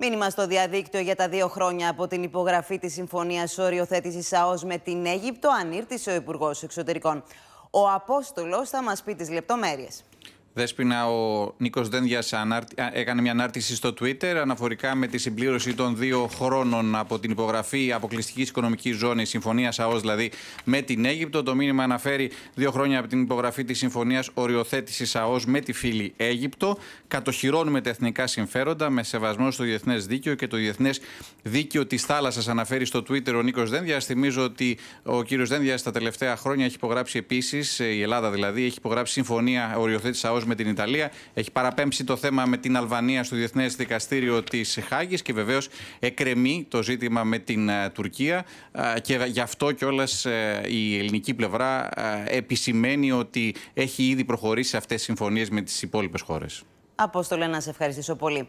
Μήνυμα στο διαδίκτυο για τα δύο χρόνια από την υπογραφή της συμφωνίας οριοθέτησης ΑΟΣ με την Αίγυπτο ανήρτησε ο Υπουργός Εξωτερικών. Ο Απόστολος θα μας πει τις λεπτομέρειες. Δέσποινα, ο Νίκος Δένδιας έκανε μια ανάρτηση στο Twitter αναφορικά με τη συμπλήρωση των δύο χρόνων από την υπογραφή αποκλειστικής οικονομικής ζώνης Συμφωνίας ΑΟΣ, δηλαδή με την Αίγυπτο. Το μήνυμα αναφέρει δύο χρόνια από την υπογραφή της Συμφωνίας Οριοθέτησης ΑΟΣ με τη φίλη Αίγυπτο. Κατοχυρώνουμε τα εθνικά συμφέροντα με σεβασμό στο διεθνές δίκαιο και το διεθνές δίκαιο της θάλασσας, αναφέρει στο Twitter ο Νίκος Δένδιας. Θυμίζω ότι ο κύριος Δένδιας τα τελευταία χρόνια έχει υπογράψει επίσης, ε, η Ελλάδα δηλαδή, έχει υπογράψει Συμφωνία Οριοθέτησης ΑΟΣ με την Ιταλία. Έχει παραπέμψει το θέμα με την Αλβανία στο Διεθνές Δικαστήριο της Χάγης και βεβαίως εκρεμεί το ζήτημα με την ε, Τουρκία. Ε, και γι' αυτό κιόλας ε, η ελληνική πλευρά επισημαίνει ότι έχει ήδη προχωρήσει σε αυτές τις συμφωνίες με τις υπόλοιπες χώρες. Απόστολε, να σε ευχαριστήσω πολύ.